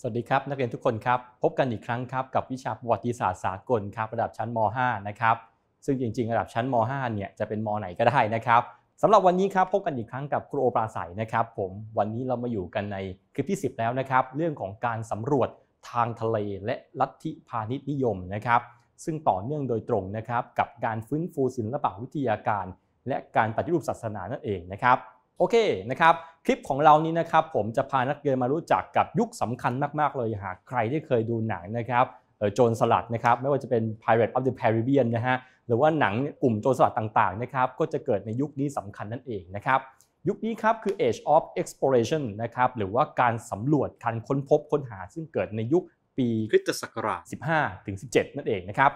สวัสดีครับนักเรียนทุกคนครับพบกันอีกครั้งครับกับวิชาประวัติศาสตร์สากลครับระดับชั้นม .5 นะครับซึ่งจริงๆ ระดับชั้นม .5 เนี่ยจะเป็นมไหนก็ได้นะครับสำหรับวันนี้ครับพบกันอีกครั้งกับครูโอปราศัยนะครับผมวันนี้เรามาอยู่กันในคลิปที่ 10 แล้วนะครับเรื่องของการสำรวจทางทะเลและลัทธิพาณิชย์นิยมนะครับ ซึ่งต่อเนื่องโดยตรงนะครับกับการฟื้นฟูศิลปวิทยาการ และการปฏิรูปศาสนานั่นเองนะครับ โอเคนะครับคลิปของเรานี้นะครับผมจะพานักเรียนมารู้จักกับยุคสำคัญมากๆเลยหากใครที่เคยดูหนังนะครับโจรสลัดนะครับ ไม่ว่าจะเป็น Pirate of the Caribbean นะฮะหรือว่าหนังกลุ่มโจรสลัดต่าง ๆนะครับ ก็จะเกิดในยุคนี้สำคัญนั่นเองนะครับ ยุคนี้ครับคือ Age of Exploration นะครับ หรือว่าการสำรวจการค้นพบค้นหาซึ่งเกิดในยุคปีคริสตศักราช 15ถึง17 นั่นเองนะครับ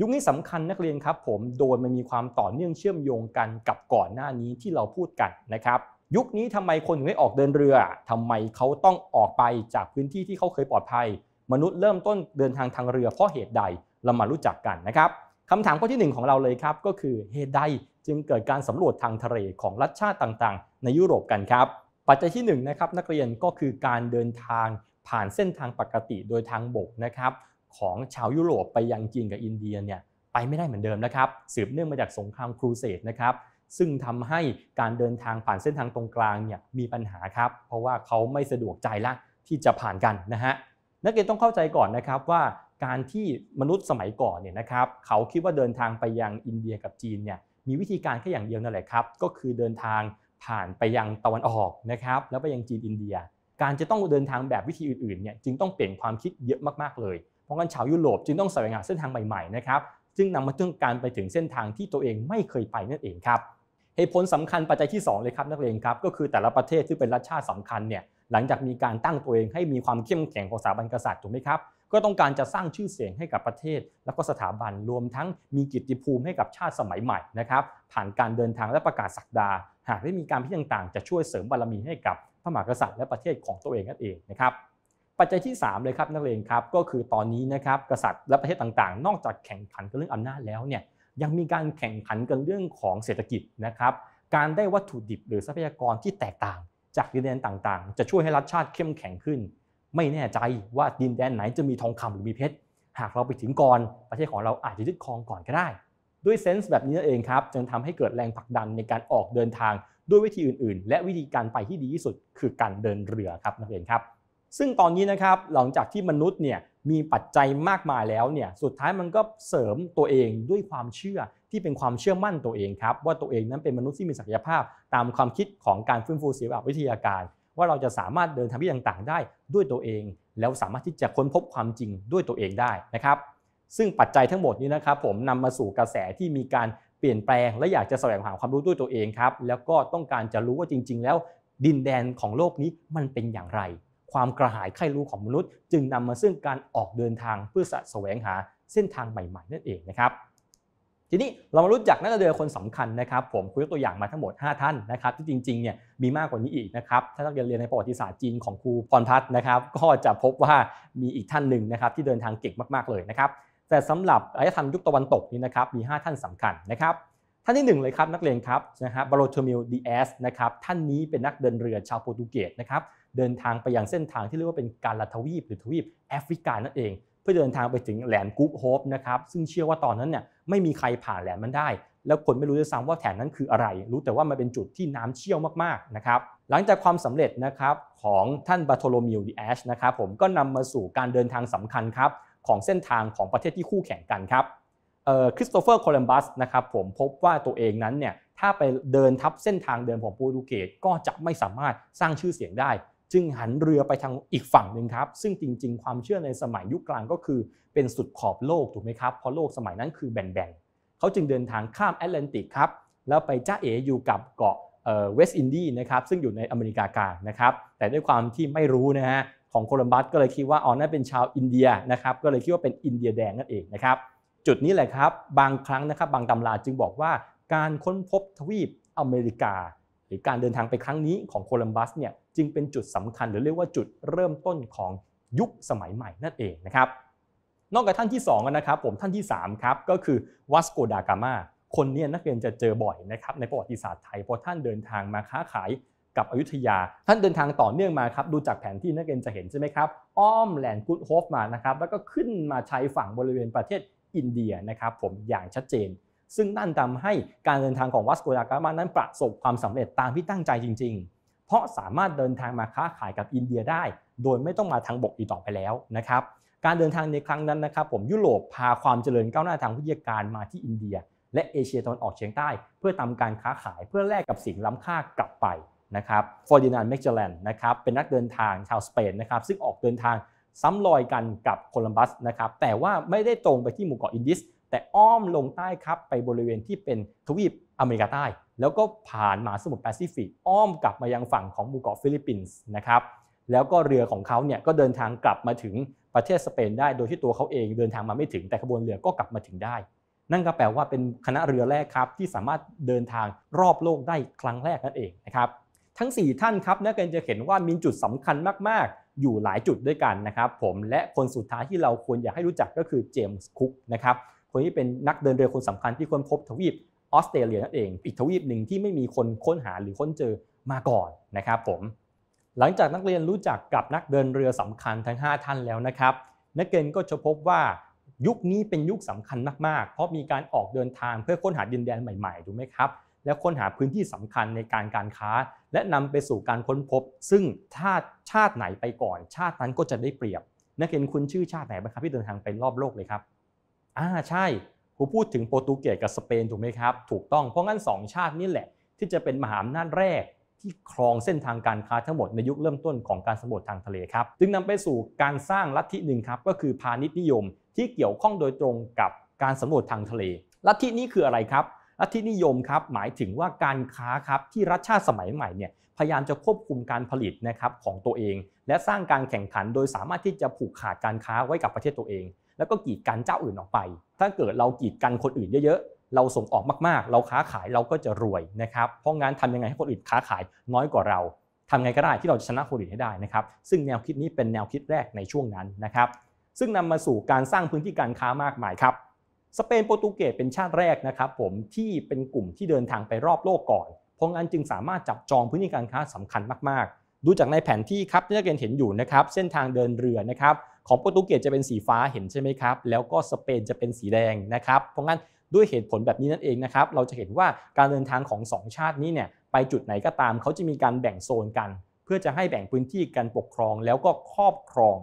ยุคนี้สำคัญนักเรียนครับผมโดยมันมีความต่อเนื่องเชื่อมโยงกันกับก่อนหน้านี้ที่เราพูดกันนะครับยุคนี้ทำไมคนถึงไม่ออกเดินเรือ ทำไมเขาต้องออกไปจากพื้นที่ที่เขาเคยปลอดภัย มนุษย์เริ่มต้นเดินทางทางเรือเพราะเหตุใดเรามารู้จักกันนะครับคำถามข้อที่ 1 ของเราเลยครับก็คือเหตุใดจึงเกิดการสำรวจทางทะเลของรัฐชาติต่างๆ ในยุโรปกันครับ ปัจจัยที่1นนะครับนักเรียนก็คือการเดินทางผ่านเส้นทางปกติโดยทางบกนะครับของชาวยุโรปไปยังจีนกับอินเดียเนี่ยไปไม่ได้เหมือนเดิมนะครับ สืบเนื่องมาจากสงครามครูเสดนะครับซึ่งทำให้การเดินทางผ่านเส้นทางตรงกลางเนี่ยมีปัญหาครับเพราะว่าเขาไม่สะดวกใจละที่จะผ่านกันนะฮะนักเรียนต้องเข้าใจก่อนนะครับว่า การที่มนุษย์สมัยก่อนเนี่ยนะครับ เขาคิดว่าเดินทางไปยังอินเดียกับจีนเนี่ยมีวิธีการแค่อย่างเดียวนั่นแหละครับ ก็คือเดินทางผ่านไปยังตะวันออกนะครับแล้วไปยังจีนอินเดีย การจะต้องเดินทางแบบวิธีอื่นๆเนี่ยจึงต้องเปลี่ยนความคิดเยอะมากๆเลยเพราะงั้นชาวยุโรปจึงต้องแสวงหาเส้นทางใหม่ๆนะครับซึ่งนำมาถึงการไปถึงเส้นทางที่ตัวเองไม่เคยไปนั่นเองครับเหตุผลสำคัญปัจจัยที่2เลยครับนักเรียนครับก็คือแต่ละประเทศที่เป็นรัฐชาติสำคัญเนี่ยหลังจากมีการตั้งตัวเองให้มีความเข้มแข็งของสถาบันกษัตริย์ถูกไหมครับก็ต้องการจะสร้างชื่อเสียงให้กับประเทศ แล้วก็สถาบันรวมทั้งมีกิจติภูมิให้กับชาติสมัยใหม่นะครับผ่านการเดินทางและประกาศศักดาหากได้มีการพิธีต่างๆ จะช่วยเสริมบารมีให้กับพระมหากษัตริย์และประเทศของตัวเองนั่นเองนะครับปัจจัยที่ 3 เลยครับนักเรียนครับก็คือตอนนี้นะครับกษัตริย์และประเทศต่างๆ นอกจากแข่งขันกันเรื่องอำนาจแล้วเนี่ยยังมีการแข่งขันกันเรื่องของเศรษฐกิจนะครับ การได้วัตถุดิบหรือทรัพยากรที่แตกต่าง จากดินแดนต่างๆ จะช่วยให้รัฐชาติเข้มแข็งขึ้น ไม่แน่ใจว่าดินแดนไหนจะมีทองคำหรือมีเพชร หากเราไปถึงก่อน ประเทศของเราอาจจะยึดครองก่อนก็ได้ ด้วยเซนส์แบบนี้เองครับจึงทำให้เกิดแรงผลักดันในการออกเดินทางด้วยวิธีอื่นๆ และวิธีการไปที่ดีที่สุด คือการเดินเรือครับนักเรียนครับซึ่งตอนนี้นะครับ หลังจากที่มนุษย์เนี่ยมีปัจจัยมากมายแล้วเนี่ย สุดท้ายมันก็เสริมตัวเองด้วยความเชื่อที่เป็นความเชื่อมั่นตัวเองครับ ว่าตัวเองนั้นเป็นมนุษย์ที่มีศักยภาพตามความคิดของการฟื้นฟูศิลปวิทยาการ ว่าเราจะสามารถเดินทางที่ต่างๆได้ด้วยตัวเอง แล้วสามารถที่จะค้นพบความจริงด้วยตัวเองได้นะครับซึ่งปัจจัยทั้งหมดนี้นะครับผมนำมาสู่กระแสที่มีการเปลี่ยนแปลง และอยากจะแสวงหาความรู้ด้วยตัวเองครับแล้วก็ต้องการจะรู้ว่าจริง ๆ แล้วดินแดนของโลกนี้มันเป็นอย่างไรความกระหายใครรู้ของมนุษย์ จึงนำมาซึ่งการออกเดินทางเพื่อสะแสวงหาเส้นทางใหม่ ๆนั่นเองนะครับ ทีนี้เรามารู้จักนักเดินคนสำคัญนะครับผมคุยตัวอย่างมาทั้งหมด 5 ท่านนะครับที่จริงๆเนี่ยมีมากกว่านี้อีกนะครับถ้านักเรียนเรียนในประวัติศาสตร์จีนของครูพรพัฒน์นะครับก็จะพบว่ามีอีกท่านหนึ่งนะครับ ที่เดินทางเก่งมากๆเลยนะครับแต่สำหรับอารยธรรมยุคตะวันตกนี่นะครับมี 5 ท่านสำคัญนะครับ ท่านที่ 1 เลยครับนักเรียนครับนะฮะบาโรเทมิลดีเอสนะครับท่านนี้เป็นนักเดินเรือชาวโปรตุเกสนะครับเดินทางไปยังเส้นทางที่เรียกว่าเป็นการลัทวีป หรือทวีปแอฟริกานั่นเอง เพื่อเดินทางไปถึงแหลมกู๊ปโฮปนะครับซึ่งเชื่อว่าตอนนั้นเนี่ยไม่มีใครผ่านแหลมมันได้ แล้วคนไม่รู้ด้วยซ้ำว่าแถนนั้นคืออะไรรู้แต่ว่ามันเป็นจุดที่น้ำเชี่ยวมากๆนะครับหลังจากความสำเร็จนะครับของท่านบาโทโลมิวดีแอชนะครับผมก็นำมาสู่การเดินทางสำคัญครับ ของเส้นทางของประเทศที่คู่แข่งกันครับคริสโตเฟอร์โคลัมบัสนะครับผมพบว่าตัวเองนั้นเนี่ยถ้าไปเดินทับเส้นทางเดินของโปรตุเกสก็จะไม่สามารถสร้างชื่อเสียงได้จึงหันเรือไปทางอีกฝั่งหนึ่งครับซึ่งจริง ๆ ความเชื่อในสมัยยุคกลางก็คือเป็นสุดขอบโลกถูกไหมครับเพราะโลกสมัยนั้นคือแบ่งๆเขาจึงเดินทางข้ามแอตแลนติกครับแล้วไปจ้าเอ๋อยู่กับเกาะเวสต์อินดีนะครับซึ่งอยู่ในอเมริกากลางนะครับแต่ด้วยความที่ไม่รู้นะฮะของโคลัมบัส ก็เลยคิดว่าอ๋อนั่นเป็นชาวอินเดียนะครับก็เลยคิดว่าเป็นอินเดียแดงนั่นเองนะครับจุดนี้แหละครับบางครั้งนะครับบางตำราจึงบอกว่าการค้นพบทวีปอเมริกา หรือการเดินทางไปครั้งนี้ของโคลัมบัสเนี่ยจึงเป็นจุดสำคัญหรือเรียกว่าจุดเริ่มต้นของยุคสมัยใหม่นั่นเองนะครับ นอกจากท่านที่2นะครับผมท่านที่3ครับก็คือวัสโกดากามาคนนี้นักเรียนจะเจอบ่อยนะครับในประวัติศาสตร์ไทย เพราะท่านเดินทางมาค้าขายกับอยุธยา ท่านเดินทางต่อเนื่องมาครับดูจากแผนที่นักเรียนจะเห็นใช่ไหมครับ อ้อมแลนด์กูดโฮฟมานะครับแล้วก็ขึ้นมาใช้ฝั่งบริเวณประเทศอินเดียนะครับผมอย่างชัดเจน ซึ่งนั่นทำให้การเดินทางของวัสโกดากามานั้นประสบความสำเร็จตามที่ตั้งใจจริง ๆเพราะสามารถเดินทางมาค้าขายกับอินเดียได้ โดยไม่ต้องมาทางบกอีกต่อไปแล้วนะครับการเดินทางในครั้งนั้นนะครับผมยุโรปพาความเจริญก้าวหน้าทางวิทยาการมาที่อินเดีย และเอเชียตะวันออกเฉียงใต้ เพื่อทำการค้าขายเพื่อแลกกับสิ่งล้ำค่ากลับไปนะครับฟอร์ดินานเมกเจลดนนะครับเป็นนักเดินทางชาวสเปนนะครับซึ่งออกเดินทางซ้ำรอยกันกับโคลัมบัสนะครับแต่ว่าไม่ได้ตรงไปที่หมู่เกาะอินดิสแต่อ้อมลงใต้ครับไปบริเวณที่เป็นทวีปอเมริกาใต้แล้วก็ผ่านมหาสมุทรแปซิฟิกอ้อมกลับมายังฝั่งของหมู่เกาะฟิลิปปินส์นะครับแล้วก็เรือของเขาเนี่ยก็เดินทางกลับมาถึงประเทศสเปนได้ โดยที่ตัวเขาเองเดินทางมาไม่ถึงแต่ขบวนเรือก็กลับมาถึงได้ นั่นก็แปลว่าเป็นคณะเรือแรกครับที่สามารถเดินทางรอบโลกได้ครั้งแรกนั่นเองนะครับทั้ง 4 ท่านครับนักเรียนจะเห็นว่ามีจุดสำคัญมาก ๆ อยู่หลายจุดด้วยกันนะครับผมและคนสุดท้ายที่เราควรอยากให้รู้จักก็คือเจมส์คุกนะครับคนที่เป็นนักเดินเรือคนสำคัญที่ค้นพบทวีปออสเตรเลียนั่นเองอีกทวีปหนึ่งที่ไม่มีคนค้นหาหรือค้นเจอมาก่อนนะครับผมหลังจากนักเรียนรู้จักกับนักเดินเรือสำคัญทั้ง 5 ท่านแล้วนะครับ นักเรียนก็จะพบว่ายุคนี้เป็นยุคสำคัญมาก ๆ เพราะมีการออกเดินทางเพื่อค้นหาดินแดนใหม่ๆถูกไหมครับ และค้นหาพื้นที่สำคัญในการการค้า และนำไปสู่การค้นพบ ซึ่งถ้าชาติไหนไปก่อน ชาตินั้นก็จะได้เปรียบนักเรียนคุณชื่อชาติไหนบ้างครับที่เดินทางไปรอบโลกเลยครับอ่าใช่ผมพูดถึงโปรตุเกสกับสเปนถูกไหมครับถูกต้อง เพราะงั้น 2 ชาตินี่แหละ ที่จะเป็นมหาอำนาจแรก ที่ครองเส้นทางการค้าทั้งหมดในยุคเริ่มต้นของการสำรวจทางทะเลครับจึงนำไปสู่การสร้างลัทธิหนึ่งครับก็คือพาณิชย์นิยมที่เกี่ยวข้องโดยตรงกับการสำรวจทางทะเล ลัทธินี้คืออะไรครับลัทธินิยมครับหมายถึงว่าการค้าครับที่รัฐชาติสมัยใหม่เนี่ยพยายามจะควบคุมการผลิตนะครับของตัวเอง และสร้างการแข่งขันโดยสามารถที่จะผูกขาดการค้าไว้กับประเทศตัวเองแล้วก็กีดกันเจ้าอื่นออกไป ถ้าเกิดเรากีดกันคนอื่นเยอะ ๆ เราส่งออกมากๆ เราค้าขายเราก็จะรวยนะครับ เพราะงั้นทำยังไงให้คนอื่นค้าขายน้อยกว่าเราทำไงก็ได้ที่เราจะชนะคนอื่นให้ได้นะครับ ซึ่งแนวคิดนี้เป็นแนวคิดแรกในช่วงนั้นนะครับ ซึ่งนำมาสู่การสร้างพื้นที่การค้ามากมายครับ สเปนโปรตุเกสเป็นชาติแรกนะครับ ผมที่เป็นกลุ่มที่เดินทางไปรอบโลกก่อนเพราะงั้นจึงสามารถจับจองพื้นที่การค้าสำคัญมากๆ ดูจากในแผนที่ครับที่นักเรียนเห็นอยู่นะครับ เส้นทางเดินเรือนะครับของโปรตุเกสจะเป็นสีฟ้าเห็นใช่ไหมครับแล้วก็สเปนจะเป็นสีแดงนะครับเพราะงั้นด้วยเหตุผลแบบนี้นั่นเองนะครับเราจะเห็นว่าการเดินทางของ 2 ชาตินี้เนี่ยไปจุดไหนก็ตามเขาจะมีการแบ่งโซนกัน เพื่อจะให้แบ่งพื้นที่การปกครองแล้วก็ครอบครอง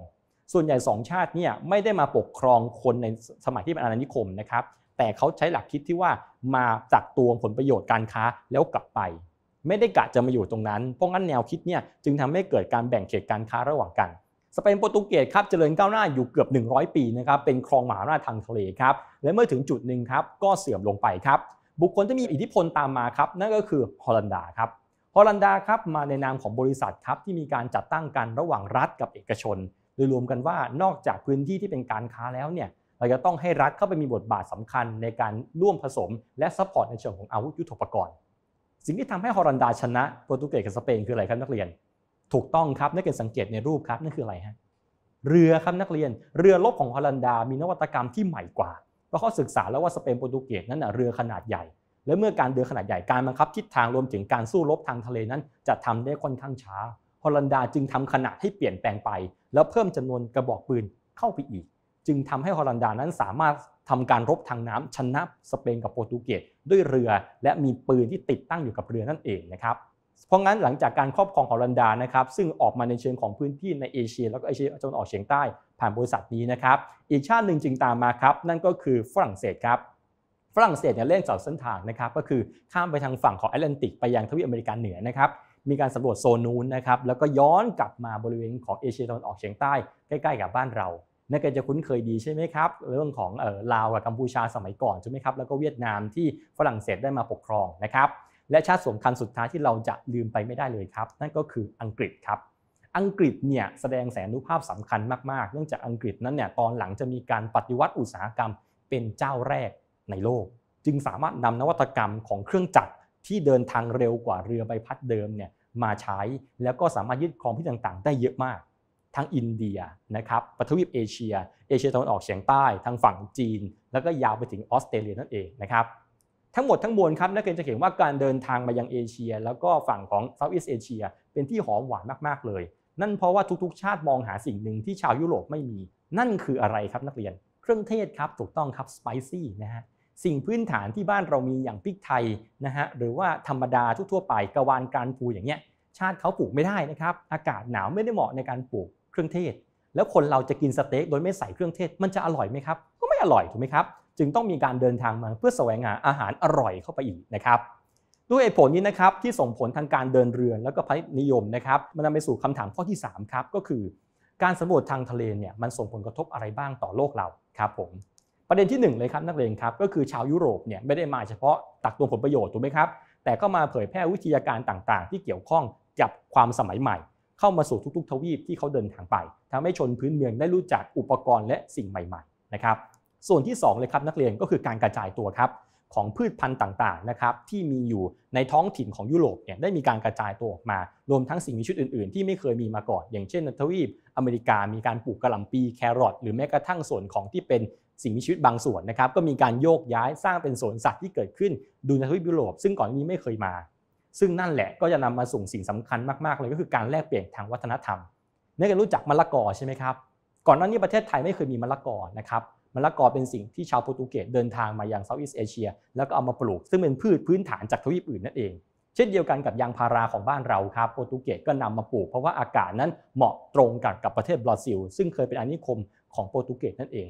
ส่วนใหญ่ 2 ชาติเนี่ยไม่ได้มาปกครองคนในสมัยที่เป็นอาณานิคมนะครับแต่เขาใช้หลักคิดที่ว่ามาจากตวงผลประโยชน์การค้าแล้วกลับไปไม่ได้กะจะมาอยู่ตรงนั้นเพราะงั้นแนวคิดเนี่ยจึงทำให้เกิดการแบ่งเขตการค้าระหว่างกันสเปนโปรตุเกสครับเจริญก้าวหน้าอยู่เกือบ 100 ปีนะครับเป็นครองมหาอำนาจทางทะเลครับและเมื่อถึงจุดหนึ่งครับก็เสื่อมลงไปครับบุคคลที่มีอิทธิพลตามมาครับนั่นก็คือฮอลันดาครับฮอลันดาครับมาในนามของบริษัทครับที่มีการจัดตั้งกันระหว่างรัฐกับเอกชน โดยรวมกันว่านอกจากพื้นที่ที่เป็นการค้าแล้วเนี่ยเราจะต้องให้รัฐเข้าไปมีบทบาทสำคัญในการร่วมผสมและซัพพอร์ตในเชิงของอาวุธยุโทโธปกรณ์สิ่งที่ทำให้ฮอลันดาชนะ โปรตุเกสกับสเปนคืออะไรครับนักเรียนถูกต้องครับ นักเรียนสังเกตในรูปครับนั่นคืออะไรฮะ เรือครับนักเรียน เรือลบของฮอลันดา มีนวัตกรรมที่ใหม่กว่าเพราะเขาศึกษาแล้วว่าสเปนโปรตุเกสนั้นเรือขนาดใหญ่ และเมื่อการเดินขนาดใหญ่ การบังคับทิศทางรวมถึงการสู้รบทางทะเลนั้น จะทำได้ค่อนข้างช้า ฮอลันดาจึงทำขนาดให้เปลี่ยนแปลงไป แล้วเพิ่มจำนวนกระบอกปืนเข้าไปอีก จึงทำให้ฮอลันดานั้นสามารถทำการรบทางน้ำชนะสเปนกับโปรตุเกสด้วยเรือและมีปืนที่ติดตั้งอยู่กับเรือนั่นเองนะครับเพราะงั้นหลังจากการครอบครองของรันดานะครับ ซึ่งออกมาในเชิงของพื้นที่ในเอเชีย แล้วก็เอเชียตะวันออกเฉียงใต้ผ่านบริษัทนี้นะครับอีกชาติหนึ่งจึงตามมาครับนั่นก็คือฝรั่งเศสครับ ฝรั่งเศสเนี่ยเล่นจากเส้นทางนะครับก็คือข้ามไปทางฝั่งของแอตแลนติกไปยังทวีปอเมริกาเหนือนะครับมีการสำรวจโซนนู้นนะครับแล้วก็ย้อนกลับมาบริเวณของเอเชียตะวันออกเฉียงใต้ใกล้ ๆกับบ้านเรานักกรจะคุ้นเคยดีใช่ไหมครับเรื่องของลาวกับกัมพูชาสมัยก่อนใช่ไหมครับแล้วก็เวียดนามที่ฝรั่งเศสได้มาปกครองนะครับและชาติสำคัญสุดท้ายที่เราจะลืมไปไม่ได้เลยครับนั่นก็คืออังกฤษครับ อังกฤษเนี่ยแสดงแสนุภาพสำคัญมากๆเนื่องจากอังกฤษนั้นเนี่ยตอนหลังจะมีการปฏิวัติอุตสาหกรรมเป็นเจ้าแรกในโลก จึงสามารถนำนวัตกรรมของเครื่องจักรที่เดินทางเร็วกว่าเรือใบพัดเดิมเนี่ยมาใช้แล้วก็สามารถยึดครองที่ต่างๆ ได้เยอะมาก ทั้งอินเดียนะครับประทวีปเอเชียเอเชียตะวันออกเฉียงใต้ ทางฝั่งจีน แล้วก็ยาวไปถึงออสเตรเลียนั่นเองนะครับทั้งหมดทั้งมวลครับนักเรียนจะเห็นว่าการเดินทางมายังเอเชียแล้วก็ฝั่งของเซาท์อีสเอเชียเป็นที่หอมหวานมากๆ เลย นั่นเพราะว่าทุกๆ ชาติมองหาสิ่งหนึ่งที่ชาวยุโรปไม่มี นั่นคืออะไรครับนักเรียน เครื่องเทศครับ ถูกต้องครับสไปซี่นะฮะสิ่งพื้นฐานที่บ้านเรามีอย่างพริกไทยนะฮะหรือว่าธรรมดาทั่วๆไปกระวานการปูอย่างเงี้ยชาติเขาปลูกไม่ได้นะครับอากาศหนาวไม่ได้เหมาะในการปลูกเครื่องเทศ แล้วคนเราจะกินสเต็ก โดยไม่ใส่เครื่องเทศมันจะอร่อยไหมครับ ก็ไม่อร่อยถูกไหมครับจึงต้องมีการเดินทางมาเพื่อแสวงหาอาหารอร่อยเข้าไปอีกนะครับ ด้วยเหตุผลนี้นะครับที่ส่งผลทางการเดินเรือแล้วก็พันิยมนะครับมันนาไปสู่คำถามข้อที่3ครับก็คือ การสำรวจทางทะเลเนี่ยมันส่งผลกระทบอะไรบ้างต่อโลกเราครับผมประเด็นที่1เลยครับนักเรียนครับก็คือชาวยุโรปเนี่ยไม่ได้มาเฉพาะตักตวงผลประโยชน์ถูกไหมครับ แต่ก็มาเผยแพร่วิทยาการต่างๆ ที่เกี่ยวข้องกับความสมัยใหม่ เข้ามาสู่ทุกๆ ทวีปที่เขาเดินทางไป ทำให้ชนพื้นเมืองได้รู้จักอุปกรณ์และสิ่งใหม่ๆ นะครับส่วนที่2เลยครับนักเรียนก็คือการกระจายตัวครับของพืชพันธุ์ต่างๆนะครับที่มีอยู่ในท้องถิ่นของยุโรปเนี่ยได้มีการกระจายตัวออกมารวมทั้งสิ่งมีชีวิตอื่นๆ ที่ไม่เคยมีมาก่อนอย่างเช่นนทวีปอเมริกามีการปลูกกระหล่ำปีแครอทหรือแม้กระทั่งส่วนของที่เป็นสิ่งมีชีวิตบางส่วนนะครับ ก็มีการโยกย้ายสร้างเป็นสวนสัตว์ที่เกิดขึ้น ดูในทวีปยุโรป ซึ่งก่อนนี้ไม่เคยมา ซึ่งนั่นแหละก็จะนำมาส่งสิ่งสำคัญมากๆเลยก็คือการแลกเปลี่ยนทางวัฒนธรรมนักเนรู้จักมะละกอใช่ไหมครับก่อนหน้านี้ประเทศไทยไม่เคยมีมะละกอนะครับะละกอเป็นสิ่งที่ชาวโปรตุเกสเดินทางมายังเซาท์อีสเอเชียแล้วก็เอามาปลูก ซึ่งเป็นพืชพื้นฐานจากทวีปอื่นนั่นเอง เช่นเดียวกันกับยางพาราของบ้านเราครับโปรตุเกสก็นำมาปลูก เพราะว่าอากาศนั้นเหมาะตรงกับกับประเทศบราซิล ซึ่งเคยเป็นอาณานิคมของโปรตุเกสนั่นเอง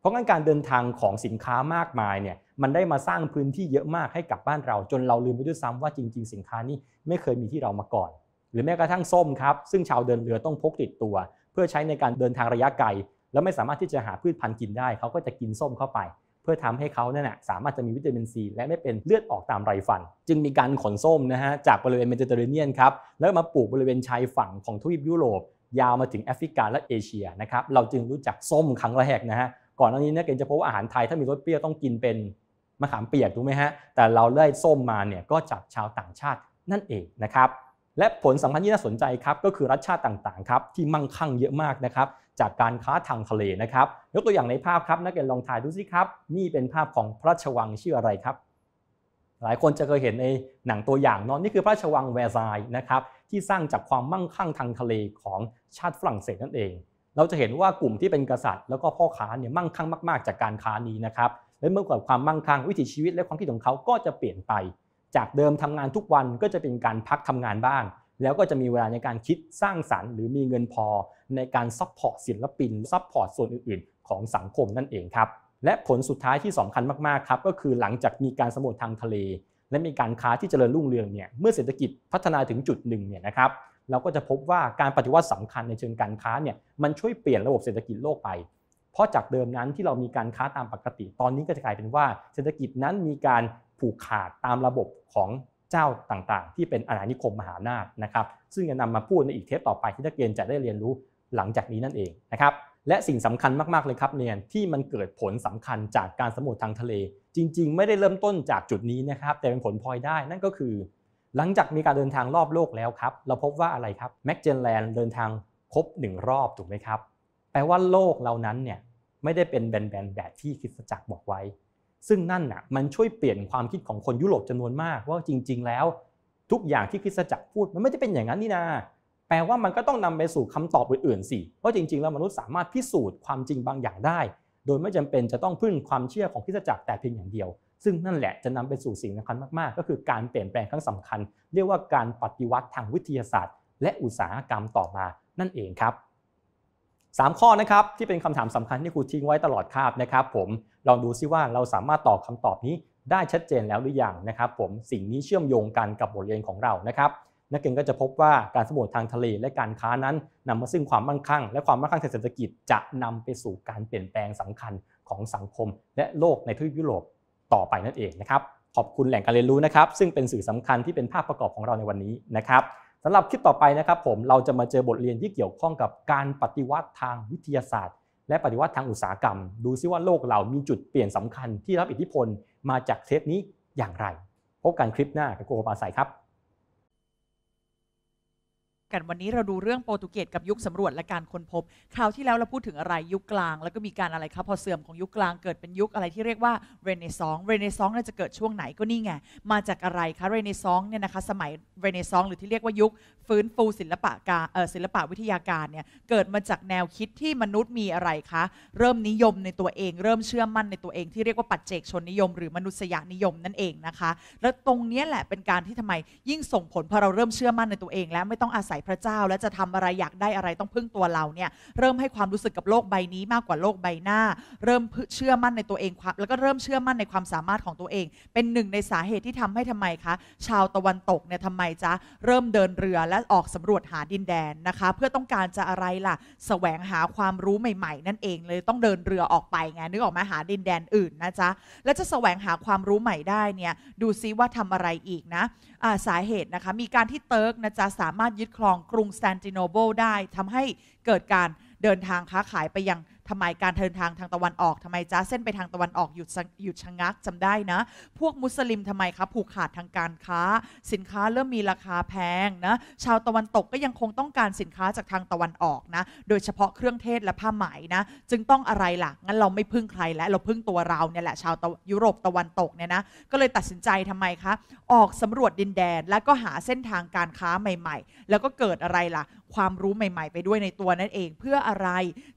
เพราะงั้นการเดินทางของสินค้ามากมายเนี่ยมันได้มาสร้างพื้นที่เยอะมากให้กับบ้านเรา จนเราลืมไปด้วยซ้ำว่าจริงๆ สินค้านี้ไม่เคยมีที่เรามาก่อน หรือแม้กระทั่งส้มครับ ซึ่งชาวเดินเรือต้องพกติดตัว เพื่อใช้ในการเดินทางระยะไกลแล้วไม่สามารถที่จะหาพืชพันธุ์กินได้เขาก็จะกินส้มเข้าไป เพื่อทำให้เขาเนี่ยนะสามารถจะมีวิตามินซีและไม่เป็นเลือดออกตามไรฟัน จึงมีการขนส้มนะฮะจากบริเวณเมดิเตอร์เรเนียนครับแล้วมาปลูกบริเวณชายฝั่งของทวีปยุโรปยาวมาถึงแอฟริกาและเอเชียนะครับเราจึงรู้จักส้มครั้งแรกนะฮะก่อนหน้านี้เนี่ยเกณฑ์จะพบว่าอาหารไทยถ้ามีรสเปรี้ยวต้องกินเป็นมะขามเปียกถูกไหมฮะ แต่เราได้ส้มมาเนี่ยก็จากชาวต่างชาตินั่นเองนะครับ และผลสำคัญที่น่าสนใจครับก็คือรสชาติต่างๆครับที่มั่งคั่งเยอะมากนะครับจากการค้าทางทะเลนะครับยกตัวอย่างในภาพครับนักเรียนลองถ่ายดูสิครับนี่เป็นภาพของพระราชวังชื่ออะไรครับ หลายคนจะเคยเห็นในหนังตัวอย่างเนาะนี่คือพระราชวังแวร์ไซน์นะครับที่สร้างจากความมั่งคั่งทางทะเลของชาติฝรั่งเศสนั่นเอง เราจะเห็นว่ากลุ่มที่เป็นกษัตริย์แล้วก็พ่อค้าเนี่ยมั่งคั่งมาก ๆ จากการค้านี้นะครับ และเมื่อเกิดความมั่งคั่งวิถีชีวิตและความคิดของเขาก็จะเปลี่ยนไป จากเดิมทำงานทุกวันก็จะเป็นการพักทำงานบ้างแล้วก็จะมีเวลาในการคิดสร้างสรรค์หรือมีเงินพอ ในการซัพพอร์ตศิลปินซัพพอร์ตส่วนอื่น ๆ ของสังคมนั่นเองครับและผลสุดท้ายที่สำคัญมาก ๆ ครับก็คือหลังจากมีการสำรวจทางทะเล และมีการค้าที่เจริญรุ่งเรืองเนี่ยเมื่อเศรษฐกิจพัฒนาถึงจุดหนึ่งเนี่ยนะครับเราก็จะพบว่าการปฏิวัติสำคัญในเชิงการค้าเนี่ยมันช่วยเปลี่ยนระบบเศรษฐกิจโลกไป เพราะจากเดิมนั้นที่เรามีการค้าตามปกติ ตอนนี้ก็จะกลายเป็นว่า เศรษฐกิจนั้นมีการผูกขาดตามระบบของเจ้าต่างๆ ที่เป็นอาณานิคมมหาอำนาจนะครับซึ่งจะนำมาพูดในอีกเทปต่อไปที่นักเรียนจะได้เรียนรู้ หลังจากนี้นั่นเองนะครับและสิ่งสำคัญมากๆเลยครับเรียนที่มันเกิดผลสำคัญจากการสำรวจทางทะเล จริง ๆ ไม่ได้เริ่มต้นจากจุดนี้นะครับแต่เป็นผลพลอยได้นั่นก็คือ หลังจากมีการเดินทางรอบโลกแล้วครับเราพบว่าอะไรครับแม็กเจนแลนด์เดินทางครบ 1 รอบถูกไหมครับแปลว่าโลกเรานั้นเนี่ยไม่ได้เป็นแบนๆแบบที่คิดจักรบอกไว้ซึ่งนั่นน่ะมันช่วยเปลี่ยนความคิดของคนยุโรปจำนวนมาก ว่าจริง ๆ แล้ว ทุกอย่างที่คริสตจักรพูดมันไม่ได้เป็นอย่างนั้นนี่นา แปลว่ามันก็ต้องนำไปสู่คำตอบอื่นๆสิว่าจริง ๆแล้วมนุษย์สามารถพิสูจน์ความจริงบางอย่างได้ โดยไม่จำเป็นจะต้องพึ่งความเชื่อของคริสตจักรแต่เพียงอย่างเดียว ซึ่งนั่นแหละจะนำไปสู่สิ่งสำคัญมากๆ ก็คือการเปลี่ยนแปลงครั้งสำคัญเรียกว่าการปฏิวัติทางวิทยาศาสตร์ และอุตสาหกรรมต่อมา นั่นเองครับ3ข้อนะครับที่เป็นคำถามสำคัญที่ครูทิ้งไว้ตลอดคาบนะครับ ผมลองดูซิว่าเราสามารถตอบคำตอบนี้ได้ชัดเจนแล้วหรือยังนะครับ ผมสิ่งนี้เชื่อมโยงกันกับบทเรียนของเรานะครับนักเก็งก็จะพบว่าการสำรวจทางทะเลและการค้านั้น นำมาซึ่งความมั่งคั่ง และความมั่งคั่งทางเศรษฐกิจ จะนำไปสู่การเปลี่ยนแปลงสำคัญของสังคม และโลกในทวีปยุโรปต่อไปนั่นเองนะครับขอบคุณแหล่งการเรียนรู้นะครับ ซึ่งเป็นสื่อสำคัญที่เป็นภาพประกอบของเราในวันนี้นะครับสำหรับคลิปต่อไปนะครับผมเราจะมาเจอบทเรียนที่เกี่ยวข้องกับการปฏิวัติทางวิทยาศาสตร์ และปฏิวัติทางอุตสาหกรรม ดูซิว่าโลกเรามีจุดเปลี่ยนสำคัญที่รับอิทธิพลมาจากเทปนี้อย่างไร พบกันคลิปหน้า กับโกบาไยครับกันวันนี้เราดูเรื่องโปรตุเกสกับยุคสำรวจและการค้นพบคราวที่แล้วเราพูดถึงอะไรยุคกลางแล้วก็มีการอะไรครับพอเสื่อมของยุคกลางเกิดเป็นยุคอะไรที่เรียกว่าเรเนซองส์เรเนซองส์น่าจะเกิดช่วงไหนก็นี่ไงมาจากอะไรคะเรเนซองส์เนี่ยนะคะสมัยเรเนซองส์หรือที่เรียกว่ายุค ฟื้นฟูศิลปะการศิลปะวิทยาการเนี่ยเกิดมาจากแนวคิดที่มนุษย์มีอะไรคะเริ่มนิยมในตัวเองเริ่มเชื่อมั่นในตัวเองที่เรียกว่าปัจเจกชนนิยม หรือมนุษยนิยมนั่นเองนะคะ แล้วตรงนี้แหละเป็นการที่ทำไมยิ่งส่งผลพอเราเริ่มเชื่อมั่นในตัวเองแล้วไม่ต้องอาศัยยพระเจ้าและจะทำอะไรอยากได้อะไรต้องพึ่งตัวเราเนี่ยเริ่มให้ความรู้สึกกับโลกใบนี้มากกว่าโลกใบหน้า เริ่มเชื่อมั่นในตัวเองแล้วก็เริ่มเชื่อมั่นในความสามารถของตัวเอง เป็นหนึ่งในสาเหตุที่ทำให้ทำไมคะชาวตะวันตกเนี่ยทำไมจ๊ะเริ่มเดินเรือและออกสำรวจหาดินแดน นะคะเพื่อต้องการจะอะไรล่ะสแสวงหาความรู้ใหม่ ๆ นั่นเองเลยต้องเดินเรือออกไปไงนึกออกมาหาดินแดนอื่นนะจ๊ะและจะสแสวงหาความรู้ใหม่ได้เนี่ยดูซิว่าทำอะไรอีกนะะสาเหตุนะคะมีการที่เติร์กนะจ๊ะสามารถยึดครองรองกรุงสแตนติโนเบิลได้ทำให้เกิดการเดินทางค้าขายไปยังทำไมการเดินทางทางตะวันออกทำไมจ้าเส้นไปทางตะวันออกหยุดหยุดชะงักจำได้นะพวกมุสลิมทำไมครับผูกขาดทางการค้าสินค้าเริ่มมีราคาแพงนะชาวตะวันตกก็ยังคงต้องการสินค้าจากทางตะวันออกนะโดยเฉพาะเครื่องเทศและผ้าไหมนะ จึงต้องอะไรล่ะงั้นเราไม่พึ่งใครและเราพึ่งตัวเราเนี่ยแหละชาวยุโรปตะวันตกเนี่ยนะก็เลยตัดสินใจทำไมคะออกสำรวจดินแดนแล้วก็หาเส้นทางการค้าใหม่ๆ แล้วก็เกิดอะไรล่ะความรู้ใหม่ ๆ ไปด้วยในตัวนั่นเองเพื่ออะไร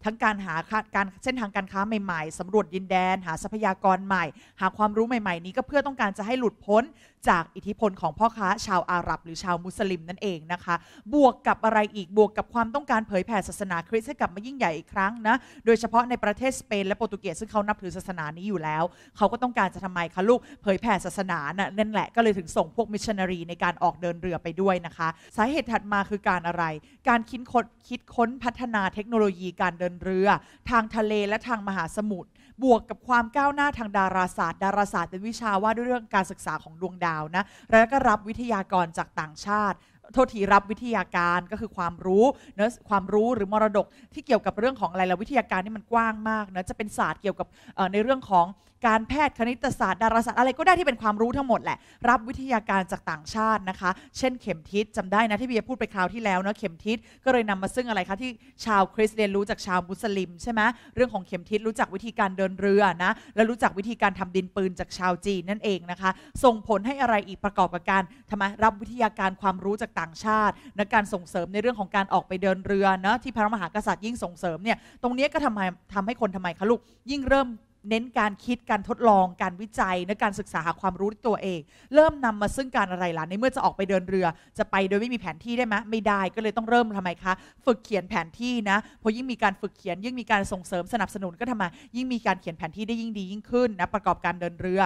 ทั้งการหาค่าการเส้นทางการค้าใหม่ๆ สำรวจดินแดนหาทรัพยากรใหม่ หาความรู้ใหม่ๆนี้ก็เพื่อต้องการจะให้หลุดพ้นจากอิทธิพลของพ่อค้าชาวอาหรับ หรือชาวมุสลิมนั่นเองนะคะ บวกกับอะไรอีกบวกกับความต้องการเผยแผ่ศาสนาคริสต์ให้กลับมายิ่งใหญ่อีกครั้งนะ โดยเฉพาะในประเทศสเปนและโปรตุเกสซึ่งเขานับถือศาสนานี้อยู่แล้ว เขาก็ต้องการจะทำไมคะลูกเผยแผ่ศาสนาน่ะนั่นแหละ ก็เลยถึงส่งพวกมิชชันนารีในการออกเดินเรือไปด้วยนะคะสาเหตุถัดมาคือการอะไร การคิดค้คิดค้นพัฒนาเทคโนโลยีการเดินเรือ ทางทะเลและทางมหาสมุทรบวกกับความก้าวหน้าทางดาราศาสตร์ ดาราศาสตร์เป็นวิชาว่าด้วยเรื่องการศึกษาของดวงดาวนะ แล้วก็รับวิทยากรจากต่างชาติโทษทีรับวิทยาการก็คือความรู้เนะความรู้หรือมรดกที่เกี่ยวกับเรื่องของอะไรแล้ววิทยาการนี่มันกว้างมากเนะจะเป็นศาสตร์เกี่ยวกับในเรื่องของการแพทย์คณิตศาสตร์ดาราศาสตร์อะไรก็ได้ที่เป็นความรู้ทั้งหมดแหละรับวิทยาการจากต่างชาตินะคะเช่น เข็มทิศจำได้นะที่เบียพูดไปคราวที่แล้วเนาะเข็มทิศก็เลยนำมาซึ่งอะไรคะที่ชาวคริสเตียนรู้จากชาวมุสลิม ใช่ไหมเรื่องของเข็มทิศรู้จักวิธีการเดินเรือนะและรู้จักวิธีการทำดินปืนจากชาวจีนนั่นเองนะคะส่งผลให้อะไรอีกประกอบกับการทำไมรับวิทยาการความรู้จากต่างชาตินะการส่งเสริมในเรื่องของการออกไปเดินเรือนะที่พระมหากษัตริย์ยิ่งส่งเสริมเนี่ยตรงนี้ก็ทำให้ทำให้คนทำไมคะลูกยิ่งเริ่มเน้นการคิดการทดลองการวิจัยและการศึกษาหาความรู้ตัวเอง เริ่มนำมาซึ่งการอะไรล่ะในเมื่อจะออกไปเดินเรือ จะไปโดยไม่มีแผนที่ได้ไหมไม่ได้ก็เลยต้องเริ่มทำไมคะฝึกเขียนแผนที่นะ เพราะยิ่งมีการฝึกเขียนยิ่งมีการส่งเสริมสนับสนุนก็ทำไมยิ่งมีการเขียนแผนที่ได้ยิ่งดียิ่งขึ้นนะประกอบการเดินเรือ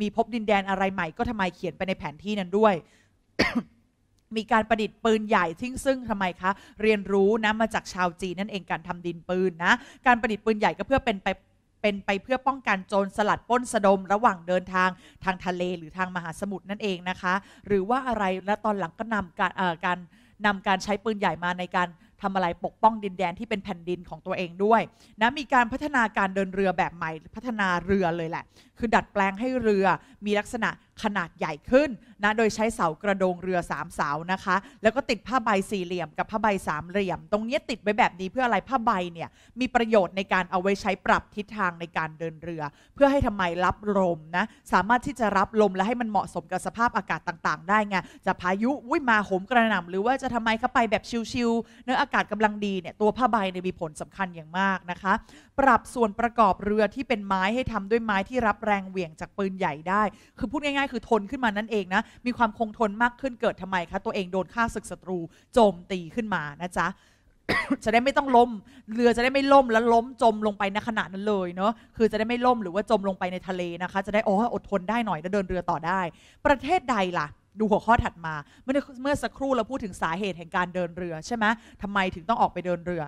มีพบดินแดนอะไรใหม่ก็ทำไมเขียนไปในแผนที่นั้นด้วยมีการประดิษฐ์ปืนใหญ่ทิ้งซึ่งทำไมคะ เรียนรู้นะมาจากชาวจีนนั่นเองการทำดินปืนนะการประดิษฐ์ปืนใหญ่ก็เพื่อเป็นไปเป็นไปเพื่อป้องกันโจรสลัดป้นสะดมระหว่างเดินทางทางทะเลหรือทางมหาสมุทรนั่นเองนะคะ หรือว่าอะไรและตอนหลังก็นำการการนำการใช้ปืนใหญ่มาในการทำอะไรปกป้องดินแดนที่เป็นแผ่นดินของตัวเองด้วย นะมีการพัฒนาการเดินเรือแบบใหม่ พัฒนาเรือเลยแหละ คือดัดแปลงให้เรือมีลักษณะขนาดใหญ่ขึ้นนะโดยใช้เสากระโดงเรือ3เสานะคะแล้วก็ติดผ้าใบสี่เหลี่ยม กับผ้าใบสามเหลี่ยม ตรงนี้ติดไว้แบบนี้เพื่ออะไรผ้าใบเนี่ย มีประโยชน์ในการเอาไว้ใช้ปรับทิศทางในการเดินเรือ เพื่อให้ทำไมรับลมนะสามารถที่จะรับลมและให้มันเหมาะสมกับสภาพอากาศต่าง ๆ ได้ไงจะพายุวุ้ยมาโหมกระหน่าหรือว่าจะทำไมเข้าไปแบบชิวๆเนื้ออากาศกำลังดีเนี่ยตัวผ้าใบเนี่ยมีผลสำคัญอย่างมากนะคะปรับส่วนประกอบเรือที่เป็นไม้ให้ทำด้วยไม้ที่รับแรงเหวี่ยงจากปืนใหญ่ได้ คือพูดง่ายๆคือทนขึ้นมานั่นเองนะ มีความคงทนมากขึ้นเกิดทำไมคะตัวเองโดนฆ่าศึกศัตรู โจมตีขึ้นมานะจ๊ะ จะได้ไม่ต้องล้มเรือจะได้ไม่ล่มแล้วล้มจมลงไปในขณะนั้นเลยเนาะ คือจะได้ไม่ล่มหรือว่าจมลงไปในทะเลนะคะ จะได้โอ้อดทนได้หน่อย แล้วเดินเรือต่อได้ ประเทศใดล่ะ ดูหัวข้อถัดมาเมื่อเมื่อสักครู่เราพูดถึงสาเหตุแห่งการเดินเรือใช่ไหมทำไมถึงต้องออกไปเดินเรือ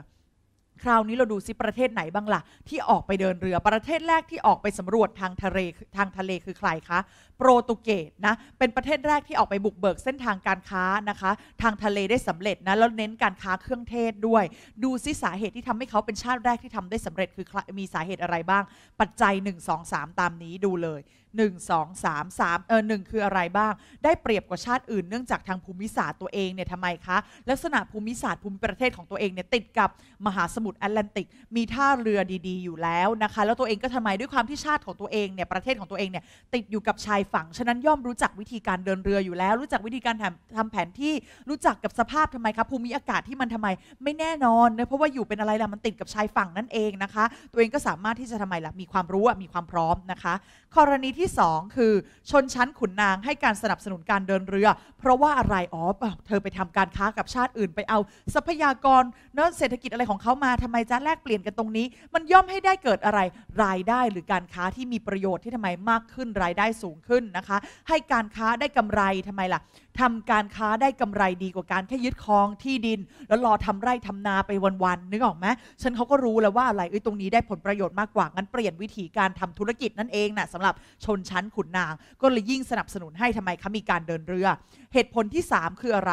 คราวนี้เราดูซิประเทศไหนบ้างละ่ะที่ออกไปเดินเรือประเทศแรกที่ออกไปสำรวจทางทะเลทางทะเลคือใครคะโปรตุเกสนะเป็นประเทศแรกที่ออกไปบุกเบิกเส้นทางการค้านะคะทางทะเลได้สำเร็จนะแล้วเน้นการค้าเครื่องเทศด้วย ดูซิสาเหตุที่ทำให้เขาเป็นชาติแรกที่ทำได้สำเร็จคือมีสาเหตุอะไรบ้างปัจจัย 1 2 3 ตามนี้ดูเลย1 2 3 3เออหคืออะไรบ้าง ได้เปรียบกว่าชาติอื่นเนื่องจากทางภูมิศาสตร์ตัวเองเนี่ยทำไมคะลักษณะภูมิศาสตร์ภูมิประเทศของตัวเองเนี่ยติดกับมหาสมุทรแอตแลนติกมีท่าเรือดี ๆ อยู่แล้วนะคะ แล้วตัวเองก็ทำไมด้วยความที่ชาติของตัวเองเนี่ยประเทศของตัวเองเนี่ยติดอยู่กับชายฝั่ง ฉะนั้นย่อมรู้จักวิธีการเดินเรืออยู่แล้วรู้จักวิธีการทำทำแผนที่รู้จักกับสภาพทำไมคะภูมิอากาศที่มันทำไมไม่แน่นอนเนะเพราะว่าอยู่เป็นอะไรล่ะมันติดกับชายฝั่งนั่นเองนะคะ ตัวเองก็สามารถที่จะทำไมล่ะมีความรู้มีความพร้อมนะคะกรณีที่2คือชนชั้นขุนนางให้การสนับสนุนการเดินเรือ เพราะว่าอะไรอ๋อเธอไปทำการค้ากับชาติอื่นไปเอา ทรัพยากรเนื้อเศรษฐกิจอะไรของเขามาทำไมจะแลกเปลี่ยนกันตรงนี้ มันย่อมให้ได้เกิดอะไรรายได้หรือการค้าที่มีประโยชน์ที่ทำไมมากขึ้นรายได้สูงขึ้นนะคะ ให้การค้าได้กำไรทำไมล่ะทำการค้าได้กำไรดีกว่าการแค่ยึดครองที่ดิน แล้วรอทำไร่ทำนาไปวันๆนึกออกไหมฉันเขาก็รู้แล้วว่าอะไรเอ้ยตรงนี้ได้ผลประโยชน์มากกว่างั้นเปลี่ยนวิธีการทำธุรกิจนั่นเองนะ่ะสำหรับชนชั้นขุนนาง ก็เลยยิ่งสนับสนุนให้ทำไมเขามีการเดินเรือ เหตุผลที่ 3 คืออะไร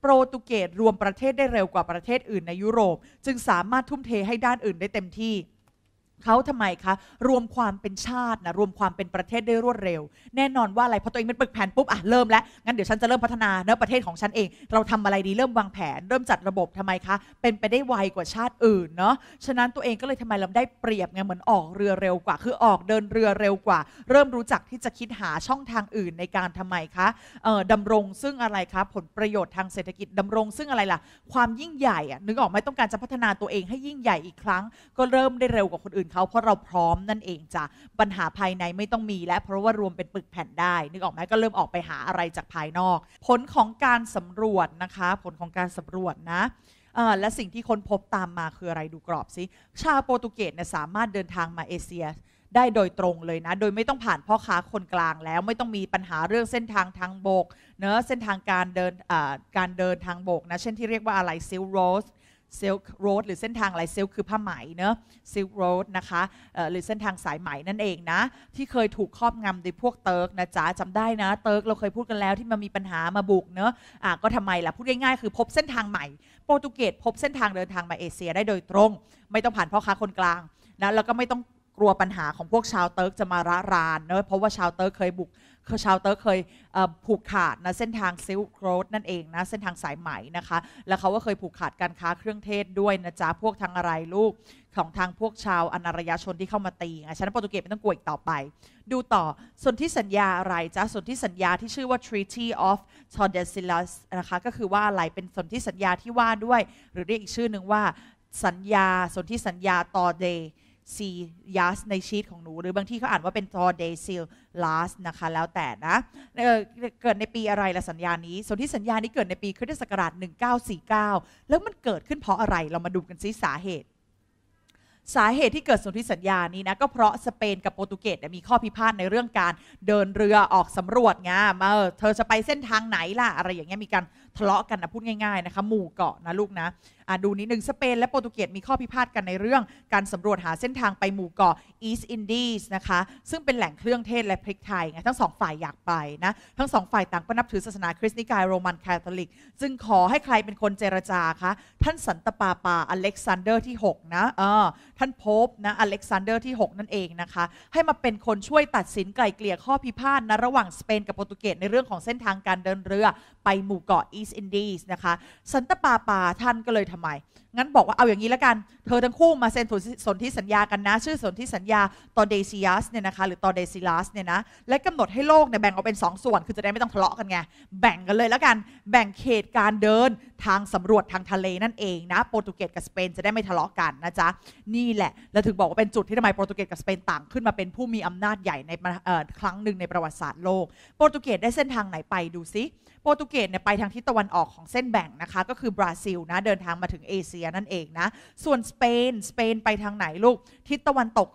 โปรตุเกสรวมประเทศได้เร็วกว่าประเทศอื่นในยุโรปจึงสามารถทุ่มเทให้ด้านอื่นได้เต็มที่เขาทำไมคะรวมความเป็นชาตินะรวมความเป็นประเทศได้รวดเร็ว แน่นอนว่าอะไรพอตัวเองเป็นปึกแผ่นปุ๊บอ่ะเริ่มแล้วงั้นเดี๋ยวฉันจะเริ่มพัฒนาเนื้อประเทศของฉันเองเราทำอะไรดีเริ่มวางแผน เริ่มจัดระบบทำไมคะเป็นไปได้ไวกว่าชาติอื่นเนาะฉะนั้นตัวเองก็เลยทำไมเราได้เปรียบไงเหมือนออกเรือเร็วกว่า คือออกเดินเรือเร็วกว่า เริ่มรู้จักที่จะคิดหาช่องทางอื่นในการทำไมคะดำรงซึ่งอะไรคะผลประโยชน์ทางเศรษฐกิจดำรง ซึ่งอะไรล่ะความยิ่งใหญ่อ่ะนึกออกไหมต้องการจะพัฒนาตัวเองให้ยิ่งใหญ่อีกครั้ง ก็เริ่มได้เร็วกว่าคนอื่นเขาเพราะเราพร้อมนั่นเองจ้ะปัญหาภายในไม่ต้องมี และเพราะว่ารวมเป็นปึกแผ่นได้ นึกออกไหมก็เริ่มออกไปหาอะไรจากภายนอก ผลของการสำรวจนะคะผลของการสำรวจ นะและสิ่งที่ค้นพบตามมาคืออะไรดูกรอบสิชาวโปรตุเกสเนี่ยสามารถเดินทางมาเอเชียได้โดยตรงเลยนะ โดยไม่ต้องผ่านพ่อค้าคนกลางแล้วไม่ต้องมีปัญหาเรื่องเส้นทางทางบกเนอะเส้นทางการเดินการเดินทางบกนะเช่นที่เรียกว่าอะไรซิลโรสซ i ล k r o หรือเส้นทางอะไร s ล l คือผ้าไหมเนอะเซลโรดนะคะหรือเส้นทางสายไหม นั่นเองนะที่เคยถูกครอบงำโดยพวกเติร์กนะจ๊ะจำได้นะ เติร์กเราเคยพูดกันแล้วที่มันมีปัญหามาบุกเนอะอะก็ทำไมล่ะ พูดง่ายๆ คือพบเส้นทางใหม่ โปรตุเกสพบเส้นทางเดินทางมาเอเชียได้โดยตรง ไม่ต้องผ่านพ่อค้าคนกลางนะแล้วก็ไม่ต้องกลัวปัญหาของพวกชาวเติร์กจะมาระรานเนอะเพราะว่าชาวเติร์กเคยบุกคือชาวเตอร์เคยผูกขาดนะเส้นทางซิลโรดนั่นเองนะเส้นทางสายไหมนะคะแล้วเขาก็เคยผูกขาดการค้าเครื่องเทศด้วยนะจ๊ะพวกทางอะไรลูก ของทางพวกชาวอนารยชนที่เข้ามาตีไงฉะนั้นโปรตุเกสไม่ต้องกลัวอีกต่อไป ดูต่อส่วนที่สัญญาอะไรจ๊ะส่วนที่สัญญาที่ชื่อว่า Treaty of t o r d e s i l a s นะคะก็คือว่าอะไร เป็นส่วนที่สัญญาที่ว่าด้วย หรือเรียกอีกชื่อหนึ่งว่าสัญญาส่วนที่สัญญาต่อเดย์ซียัสในชีตของหนู หรือบางที่เขาอ่านว่าเป็น f อเดซิลลาสนะคะ แล้วแต่นะเกิดในปีอะไรละสัญญานี้ส่วนที่สัญญานี้เกิดในปีคริสตศักราช 1949 แล้วมันเกิดขึ้นเพราะอะไรเรามาดูกันซิสาเหตุ สาเหตุที่เกิดสนธิสัญญานี้นะก็เพราะสเปนกับโปรตุเกสมีข้อพิพาทในเรื่องการเดินเรือออกสำรวจไงมาเธอจะไปเส้นทางไหนล่ะอะไรอย่างเงี้ยมีการทะเลาะกันนะพูดง่าย ๆ นะคะ หมู่เกาะนะลูกนะอ่ดูนิดนึงสเปนและโปรตุเกสมีข้อพิพาทกันในเรื่อง การสำรวจหาเส้นทางไปหมู่เกาะอีสต์อินดีสนะคะซึ่งเป็นแหล่งเครื่องเทศและพริกไทยไงทั้งสองฝ่ายอยากไปนะ ทั้งสองฝ่ายต่างก็นับถือศาสนาคริสต์นิกายโรมันคาทอลิกจึงขอให้ใครเป็นคนเจรจาคะท่านสันตปาปาอเล็กซานเดอร์ที่6นะเออท่านพบนะอเล็กซานเดอร์ที่6นั่นเองนะคะ ให้มาเป็นคนช่วยตัดสินไกล่เกลี่ยข้อพิพาทนะระหว่างสเปนกับโปรตุเกสในเรื่องของเส้นทางการเดินเรือไปหมู่เกาะอีอีสอินดีสนะคะสันตปาปาท่านก็เลยทำไม งั้นบอกว่าเอาอย่างนี้ละกัน เธอทั้งคู่มาเซ็นสนธิสัญญากันนะ ชื่อสนธิสัญญาตอเดซิอัสเนี่ยนะคะหรือตอเดซิลัสเนี่ยนะและกำหนดให้โลกเนี่ยแบ่งออกเป็น 2 ส่วนคือจะได้ไม่ต้องทะเลาะกันไง แบ่งกันเลยละกัน แบ่งเขตการเดินทางสำรวจทางทะเลนั่นเองนะโปรตุเกสกับสเปนจะได้ไม่ทะเลาะกันนะจ๊ะนี่แหละแล้วถึงบอกว่าเป็นจุดที่ทำไมโปรตุเกสกับสเปนต่างขึ้นมาเป็นผู้มีอำนาจใหญ่ในครั้งหนึ่งในประวัติศาสตร์โลกโปรตุเกสได้เส้นทางไหนไปดูซิโปรตุเกสเนี่ยไปทางทิศตะวันออกของเส้นแบ่งนะคะก็คือบราซิลนะเดินทางมาถึงเอเชียนั่นเองนะส่วนสเปนสเปนไปทางไหนลูกทิศตะวันตก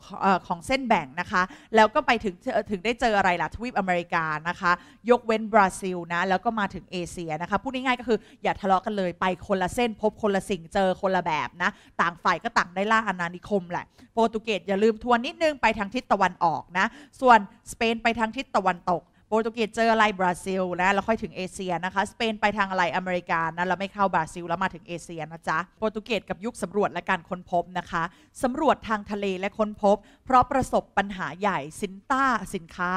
ของเส้นแบ่งนะคะแล้วก็ไปถึงถึงได้เจออะไรล่ะทวีปอเมริกานะคะยกเว้นบราซิลนะแล้วก็มาถึงเอเชียนะคะพูดง่ายๆก็คืออย่าทะเลาะกันเลยไปคนละเส้นพบคนละสิ่งเจอคนละแบบนะต่างฝ่ายก็ต่างได้ล่าอาณานิคมแหละโปรตุเกสอย่าลืมทวนนิดนึงไปทางทิศตะวันออกนะส่วนสเปนไปทางทิศตะวันตกโปรตุเกสเจออะไรบราซิลนะแล้วค่อยถึงเอเชียนะคะสเปนไปทางอะไรอเมริกานะแล้วไม่เข้าบราซิลแล้วมาถึงเอเชียนะจ๊ะโปรตุเกสกับยุคสำรวจและการค้นพบนะคะสำรวจทางทะเลและค้นพบ เพราะประสบปัญหาใหญ่สินต้าสินค้า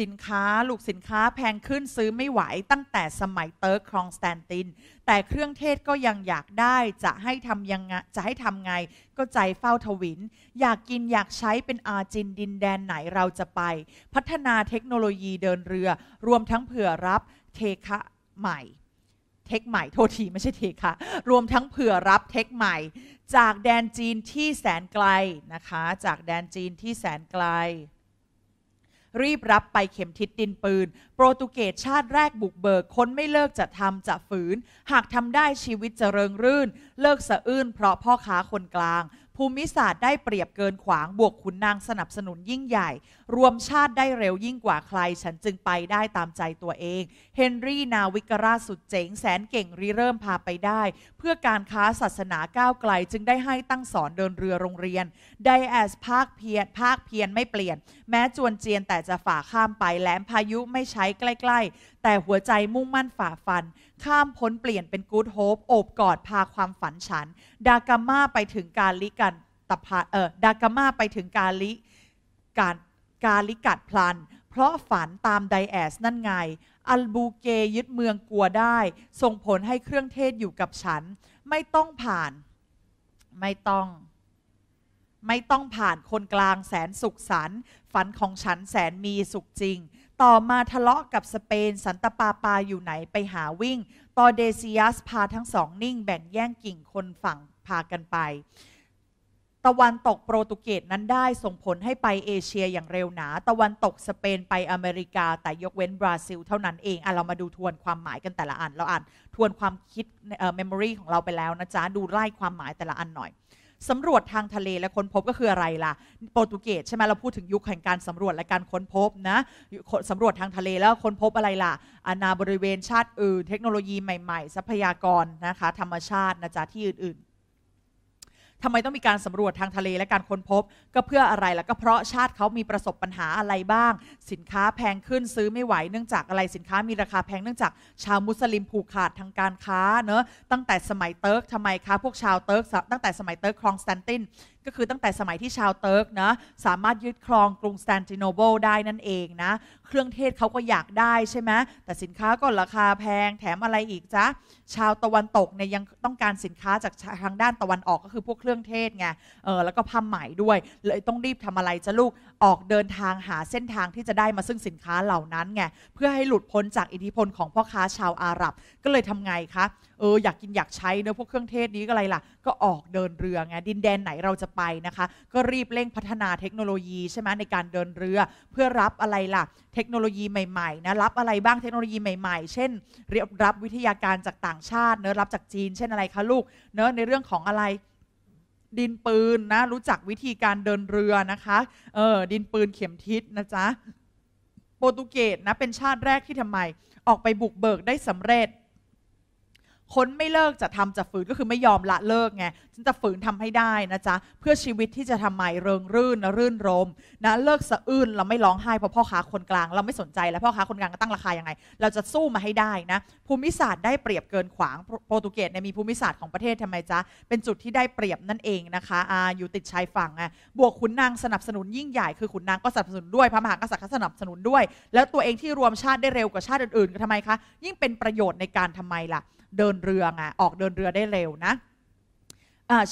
สินค้าลูกสินค้าแพงขึ้นซื้อไม่ไหวตั้งแต่สมัยเติร์กครองสแตนติน แต่เครื่องเทศก็ยังอยากได้จะให้ทำยังไงจะให้ทำไง ก็ใจเฝ้าทวินอยากกินอยากใช้เป็นอาจินดินแดนไหนเราจะไป พัฒนาเทคโนโลยีเดินเรือ รวมทั้งเผื่อรับเทคะใหม่ เทคใหม่โทษทีไม่ใช่เทคะรวมทั้งเผื่อรับเทคใหม่ จากแดนจีนที่แสนไกลนะคะจากแดนจีนที่แสนไกลรีบรับไปเข็มทิศดินปืน โปรตุเกสชาติแรกบุกเบิกค้นไม่เลิกจะทำจะฝืน หากทำได้ชีวิตจะเริงรื่นเลิกสะอื้นเพราะพ่อค้าคนกลางภูมิศาสตร์ได้เปรียบเกินขวาง บวกขุนนางสนับสนุนยิ่งใหญ่ รวมชาติได้เร็วยิ่งกว่าใคร ฉันจึงไปได้ตามใจตัวเอง เฮนรี่นาวิกราสุดเจ๋ง แสนเก่งริเริ่มพาไปได้ เพื่อการค้าศาสนาก้าวไกลจึงได้ให้ตั้งสอนเดินเรือโรงเรียน ไดแอส ภาคเพียร ภาคเพียรไม่เปลี่ยน แม้จวนเจียนแต่จะฝ่าข้ามไปแหลมพายุไม่ใช้ใกล้ ๆแต่หัวใจมุ่งมั่นฝ่าฟัน ข้ามพ้นเปลี่ยนเป็นกู๊ดโฮปโอบกอดพาความฝันฉัน ดากาม่าไปถึงกาลิกันตะพาเออดากาม่าไปถึงกาลิการกาลิกัดพลัน เพราะฝันตามไดแอสนั่นไง อัลบูเกยึดเมืองกลัวได้ส่งผลให้เครื่องเทศอยู่กับฉัน ไม่ต้องผ่านไม่ต้อง ไม่ต้องผ่านคนกลางแสนสุขสัน ฝันของฉันแสนมีสุขจริงต่อมาทะเลาะกับสเปนสันตปาปาอยู่ไหนไปหาวิ่งตอเดซิยัสพาทั้งสองนิ่งแบ่งแย่งกิ่งคนฝั่งพากันไป ตะวันตกโปรตุเกสนั้นได้ส่งผลให้ไปเอเชียอย่างเร็วหนา ตะวันตกสเปนไปอเมริกาแต่ยกเว้นบราซิลเท่านั้นเอง อ่ะ เรามาดูทวนความหมายกันแต่ละอันเราอ่านทวนความคิดเอ่อเมมโมรีของเราไปแล้วนะจ๊ะดูไล่ความหมายแต่ละอันหน่อยสำรวจทางทะเลและค้นพบก็คืออะไรล่ะโปรตุเกสใช่ไหมเราพูดถึงยุคแห่งการสำรวจและการค้นพบนะสำรวจทางทะเลแล้วค้นพบอะไรล่ะอาณาบริเวณชาติอื่น เทคโนโลยีใหม่ๆ ทรัพยากรนะคะธรรมชาตินะจ๊ะที่อื่นๆทำไมต้องมีการสำรวจทางทะเลและการค้นพบก็เพื่ออะไรแล้วก็เพราะชาติเขามีประสบปัญหาอะไรบ้าง สินค้าแพงขึ้นซื้อไม่ไหว เนื่องจากอะไรสินค้ามีราคาแพงเนื่องจากชาวมุสลิมผูกขาดทางการค้าเนอะตั้งแต่สมัยเติร์กทำไมคะพวกชาวเติร์กตั้งแต่สมัยเติร์กครองสแตนตินก็คือตั้งแต่สมัยที่ชาวเติร์กนะ สามารถยึดครองกรุงสแตนติโนเบิลได้นั่นเองนะ เครื่องเทศเขาก็อยากได้ใช่ไหมแต่สินค้าก็ราคาแพง แถมอะไรอีกจ้ะชาวตะวันตกเนี่ยยังต้องการสินค้าจากทางด้านตะวันออกก็คือพวกเครื่องเทศไงเออแล้วก็ผ้าไหมด้วย เลยต้องรีบทำอะไรจะลูกออกเดินทางหาเส้นทางที่จะได้มาซึ่งสินค้าเหล่านั้นไงเพื่อให้หลุดพ้นจากอิทธิพลของพ่อค้าชาวอาหรับ ก็เลยทำไงคะเอออยากกินอยากใช้เนื้อพวกเครื่องเทศนี้ก็อะไรล่ะก็ออกเดินเรือไงดินแดนไหนเราจะไปนะคะ ก็รีบเร่งพัฒนาเทคโนโลยีใช่ไหมในการเดินเรือ เพื่อรับอะไรล่ะ เทคโนโลยีใหม่ๆนะรับอะไรบ้างเทคโนโลยีใหม่ๆ เช่นเรียบรับวิทยาการจากต่างชาติ เนอะรับจากจีน เช่นอะไรคะลูก เนอะในเรื่องของอะไรดินปืน นะ รู้จักวิธีการเดินเรือนะคะเออดินปืนเข็มทิศนะจ๊ะ โปรตุเกสนะเป็นชาติแรกที่ทำไม ออกไปบุกเบิกได้สำเร็จพ้นไม่เลิกจะทำจะฝืนก็คือไม่ยอมละเลิกไงฉันจะฝืนทำให้ได้นะจ๊ะเพื่อชีวิตที่จะทำหม่เริงรื่นนะรื่นรมนะเลิกสะอื้นเราไม่ร้องไห้เพราะพ่อค้าคนกลางเราไม่สนใจแล้วพ่อค้าคนกลางตั้งราคายังไง เราจะสู้มาให้ได้นะ ภูมิศาสตร์ได้เปรียบเกินขวางโปรตุเกสเนี่ยมีภูมิศาสตร์ของประเทศทำไมจ๊ะเป็นจุดที่ได้เปรียบนั่นเองนะคะอาอยู่ติดชายฝั่งไงบวกขุนนางสนับสนุนยิ่งใหญ่คือขุนนางก็สนับสนุนด้วย พระมหากษัตริย์ก็สนับสนุนด้วย แล้วตัวเองที่รวมชาติได้เร็วกว่าชาติอื่นๆก็ทำไมคะยิ่งเป็นประโยชน์ในการทำไมล่ะเดินเรืออ่ะ ออกเดินเรือได้เร็วนะ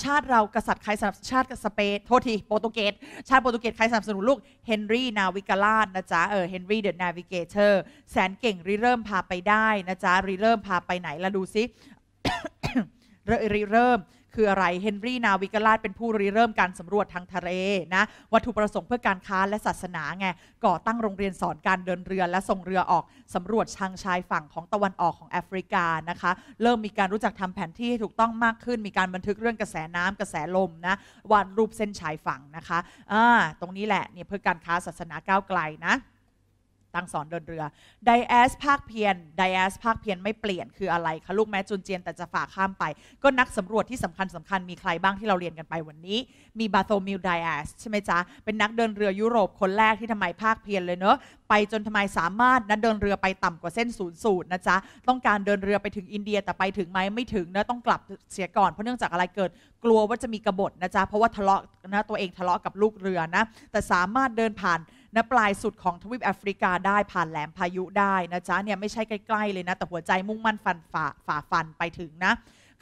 ชาติเรากษัตริย์ใครสนับชาติสเปนโทษที โปรตุเกสชาติโปรตุเกสใครสนับสนุนลูกเฮนรี่นาวิกาลาดนะจ๊ะเออเฮนรี่เดอะนาวิเกเตอร์ แสนเก่ง ริเริ่มพาไปได้นะจ๊ะ ริเริ่มพาไปไหนละดูซิริเริ่มคืออะไรเฮนรี่นาวิกราชเป็นผู้ริเริ่มการสำรวจทางทะเลนะ วัตถุประสงค์เพื่อการค้าและศาสนาไงก่อตั้งโรงเรียนสอนการเดินเรือและส่งเรือออก สำรวจชางชายฝั่งของตะวันออกของแอฟริกานะคะ เริ่มมีการรู้จักทำแผนที่ให้ถูกต้องมากขึ้นมีการบันทึกเรื่องกระแสน้ำกระแสลมนะวาดรูปเส้นชายฝั่งนะคะอ่าตรงนี้แหละเนี่ยเพื่อการค้าศาสนาก้าวไกลนะตั้งสอนเดินเรือไดแอสภาคเพียนไดแอสภาคเพียนไม่เปลี่ยนคืออะไรคะ ลูกแม้จุนเจียน แต่จะฝ่าข้ามไป ก็นักสำรวจที่สำคัญสำคัญมีใครบ้างที่เราเรียนกันไปวันนี้ มีบาโธมิลไดแอสใช่ไหมจ๊ะ เป็นนักเดินเรือยุโรปคนแรกที่ทำไมภาคเพียนเลยเนอะไปจนทำไมสามารถนั้นเดินเรือไปต่ำกว่าเส้นศูนย์สูตรนะจ๊ะต้องการเดินเรือไปถึงอินเดียแต่ไปถึงไหมไม่ถึงนะต้องกลับเสียก่อนเพราะเนื่องจากอะไรเกิดกลัวว่าจะมีกบฏนะจ๊ะเพราะว่าทะเลาะนะตัวเองทะเลาะกับลูกเรือนะแต่สามารถเดินผ่านณปลายสุดของทวีปแอฟริกาได้ผ่านแหลมพายุได้นะจ๊ะเนี่ยไม่ใช่ใกล้ๆเลยนะแต่หัวใจมุ่งมั่นฟันฝ่าฝ่าฟันไปถึงนะ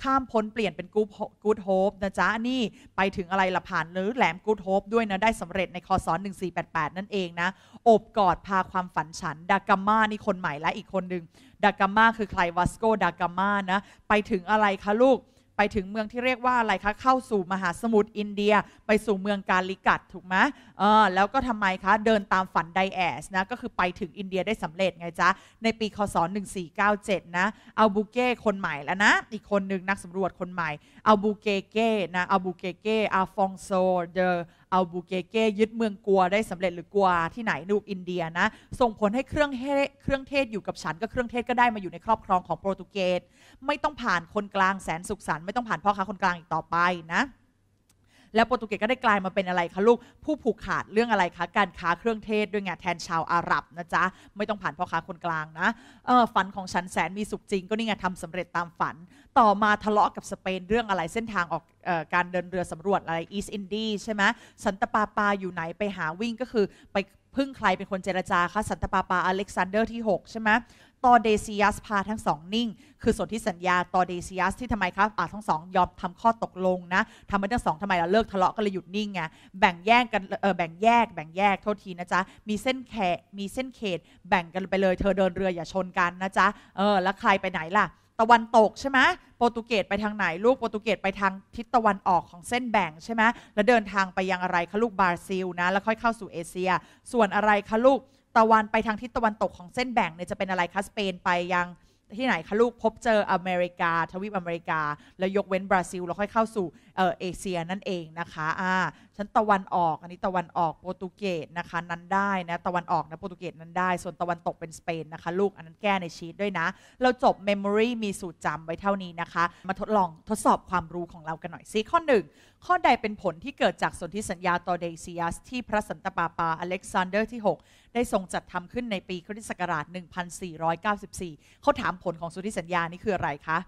ข้ามพ้นเปลี่ยนเป็นกู๊ดโฮปนะจ๊ะนี่ไปถึงอะไรละผ่านหรือแหลมกู๊ดโฮปด้วยนะได้สำเร็จในคอสอน1488 นั่นเองนะโอบกอดพาความฝันฉันดากาม่านี่คนใหม่และอีกคนหนึ่งดากาม่าคือใครวัสโกดากาม่านะไปถึงอะไรคะลูก ไปถึงเมืองที่เรียกว่าอะไรคะเข้าสู่มหาสมุทรอินเดียไปสู่เมืองกาลิกัตถูกไหมเออแล้วก็ทำไมคะ เดินตามฝันไดแอสนะ ก็คือไปถึงอินเดียได้สำเร็จไงจ๊ะในปี คศ 1497 นะเอาบูเก้คนใหม่แล้วนะ อีกคนหนึ่งนักสำรวจคนใหม่เอาบูเกเก้นะเอาบูเกเก้อาฟองโซเดอเอาบูเกเก้ยึดเมืองกัวได้สำเร็จหรือกัวที่ไหน นูกอินเดียนะ ส่งผลให้เครื่องเทศเครื่องเทศอยู่กับฉันก็เครื่องเทศก็ได้มาอยู่ในครอบครองของโปรตุเกสไม่ต้องผ่านคนกลางแสนสุขสันต์ไม่ต้องผ่านพ่อค้าคนกลางอีกต่อไปนะแล้วโปรตุเกสก็ได้กลายมาเป็นอะไรคะ ลูก ผู้ผูกขาดเรื่องอะไรคะ การค้าเครื่องเทศด้วยไงแทนชาวอาหรับนะจ๊ะ ไม่ต้องผ่านพ่อค้าคนกลางนะเออฝันของฉันแสนมีสุขจริง ก็นี่ไงทำสำเร็จตามฝัน ต่อมาทะเลาะกับสเปนเรื่องอะไรเส้นทางออกออการเดินเรือสำรวจอะไรอีสต์อินดี ใช่ไหมสันตปาปาอยู่ไหนไปหาวิ่งก็คือไปพึ่งใครเป็นคนเจรจาคะสันตปาปาอเล็กซานเดอร์ที่ 6ใช่ไหมตอเดซิอัสพาทั้งสองนิ่ง คือส่วนที่สัญญาตอเดซิอัสที่ทำไมครับอาทั้งสองยอมทำข้อตกลงนะทำไปทั้งสองทำไมเราเลิกทะเลาะก็เลยหยุดนิ่งไงแบ่งแยกกันเออแบ่งแยกแบ่งแยกโทษทีนะจ๊ะมีเส้นแขมีเส้นเขตแบ่งกันไปเลย เธอเดินเรืออย่าชนกันนะจ๊ะเออแล้ว ใครไปไหนล่ะ ตะวันตกใช่ไหมโปรตุเกสไปทางไหนลูกโปรตุเกสไปทางทิศตะวันออกของเส้นแบ่งใช่ไหมแล้วเดินทางไปยังอะไรคะลูกบราซิลนะแล้วค่อยเข้าสู่เอเชีย ส่วนอะไรคะลูกตะวัน ไปทางทิศตะวันตกของเส้นแบ่ง เนี่ย จะเป็นอะไรคะสเปนไปยังที่ไหนคะลูก พบ เจอ อเมริกา ทวีปอเมริกา แล้วยกเว้นบราซิลแล้วค่อยเข้าสู่เอเชียนั่นเองนะคะ อ่า ชั้นตะวันออก อันนี้ตะวันออก โปรตุเกส นะคะ นั้นได้นะ ตะวันออกนะ โปรตุเกสนั้นได้ ส่วนตะวันตกเป็นสเปนนะคะ ลูก อันนั้นแก้ในชีตด้วยนะ เราจบ Memory มีสูตรจำไว้เท่านี้นะคะ มาทดลองทดสอบความรู้ของเรากันหน่อยซิข้อ 1 ข้อใดเป็นผลที่เกิดจากสนธิสัญญาตอเดซิอัสที่พระสันตะปาปาอเล็กซานเดอร์ที่ 6 ได้ทรงจัดทำขึ้นในปีคริสต์ศักราช 1494เขาถามผลของสนธิสัญญานี่คืออะไรคะ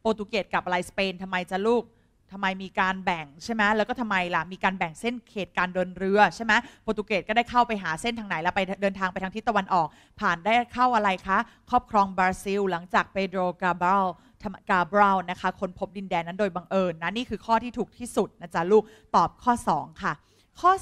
โปรตุเกสกับอะไรสเปนทำไมจะลูกทำไมมีการแบ่งใช่ไหม แล้วก็ทำไมล่ะ มีการแบ่งเส้นเขตการเดินเรือใช่ไหม โปรตุเกสก็ได้เข้าไปหาเส้นทางไหน แล้วไปเดินทางไปทางทิศตะวันออก ผ่านได้เข้าอะไรคะ ครอบครองบราซิลหลังจากเปโดรกาบราล กาบราลนะคะ คนพบดินแดนนั้นโดยบังเอิญนะ นี่คือข้อที่ถูกที่สุดนะจ๊ะลูก ตอบข้อ 2 ค่ะ ข้อ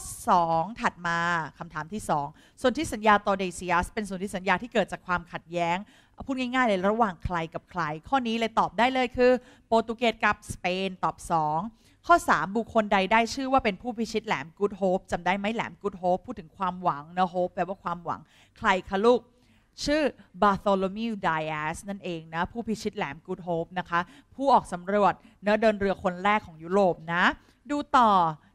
2 ถัดมาคำถามที่ 2 ส่วนที่สัญญาตอเดซิอัสเป็นส่วนที่สัญญาที่เกิดจากความขัดแย้งเอาพูดง่ายๆเลยระหว่างใครกับใคร ข้อนี้เลยตอบได้เลยคือ โปรตุเกสกับสเปนตอบ 2 ข้อ 3 บุคคลใดได้ชื่อว่าเป็นผู้พิชิตแหลมกูดโฮปจำได้ไหมแหลมกูดโฮปพูดถึงความหวังนะโฮปแปลว่าความหวังใครคะลูกชื่อบาร์โธโลมิวดายสนั่นเองนะ ผู้พิชิตแหลมกูดโฮปนะคะ ผู้ออกสำรวจเนื้อเดินเรือคนแรกของยุโรปนะ ดูต่อ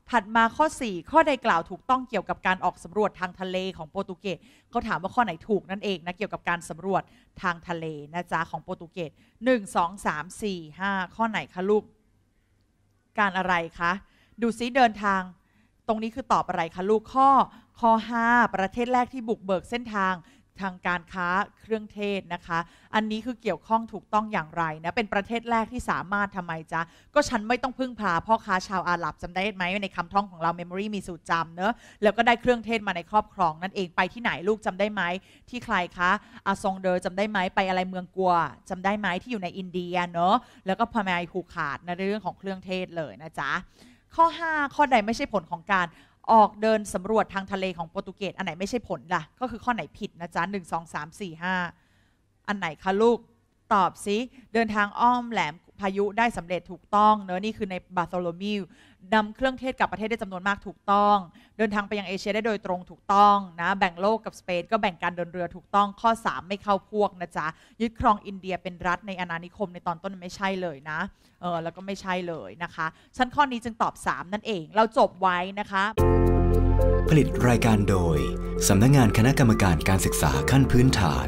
ถัดมาข้อ 4 ข้อใดกล่าวถูกต้องเกี่ยวกับการออกสำรวจทางทะเลของโปรตุเกสเขาถามว่าข้อไหนถูกนั่นเองนะเกี่ยวกับการสำรวจทางทะเลนะจ๊ะของโปรตุเกส1 2 3 4 5 ข้อไหนคะลูก การอะไรคะดูซิเดินทาง ตรงนี้คือตอบอะไรคะลูกข้อข้อ 5 ประเทศแรกที่บุกเบิกเส้นทางทางการค้าเครื่องเทศนะคะ อันนี้คือเกี่ยวข้องถูกต้องอย่างไรนะ เป็นประเทศแรกที่สามารถทำไมจ๊ะก็ฉันไม่ต้องพึ่งพาพ่อค้าชาวอาหรับ จำได้ไหมในคำท่องของเราเมมโมรีมีสูตรจำเนอะแล้วก็ได้เครื่องเทศมาในครอบครองนั่นเอง ไปที่ไหนลูกจำได้ไหม ที่ใครคะอาซองเดอร์จำได้ไหม ไปอะไรเมืองกัว จำได้ไหมที่อยู่ในอินเดียเนอะแล้วก็พมายผูกขาดในเรื่องของเครื่องเทศเลยนะจ๊ะ ข้อ 5 ข้อใดไม่ใช่ผลของการออกเดินสำรวจทางทะเลของโปรตุเกสอันไหนไม่ใช่ผลล่ะก็คือข้อไหนผิดนะจ๊ะหนึ่งสองสามสี่ห้าอันไหนคะลูกตอบสิเดินทางอ้อมแหลม พายุได้สำเร็จถูกต้อง เนอะนี่คือในบาร์โตโลมิวนำเครื่องเทศกลับประเทศได้จำนวนมากถูกต้อง เดินทางไปยังเอเชียได้โดยตรงถูกต้องนะแบ่งโลกกับสเปนก็แบ่งการเดินเรือถูกต้องข้อ 3 ไม่เข้าพวกนะจ๊ะ ยึดครองอินเดียเป็นรัฐในอาณานิคมในตอนต้นไม่ใช่เลยนะเออแล้วก็ไม่ใช่เลยนะคะชั้นข้อนี้จึงตอบ 3 นั่นเองเราจบไว้นะคะ ผลิตรายการโดยสำนักงงานคณะกรรมการการศึกษาขั้นพื้นฐาน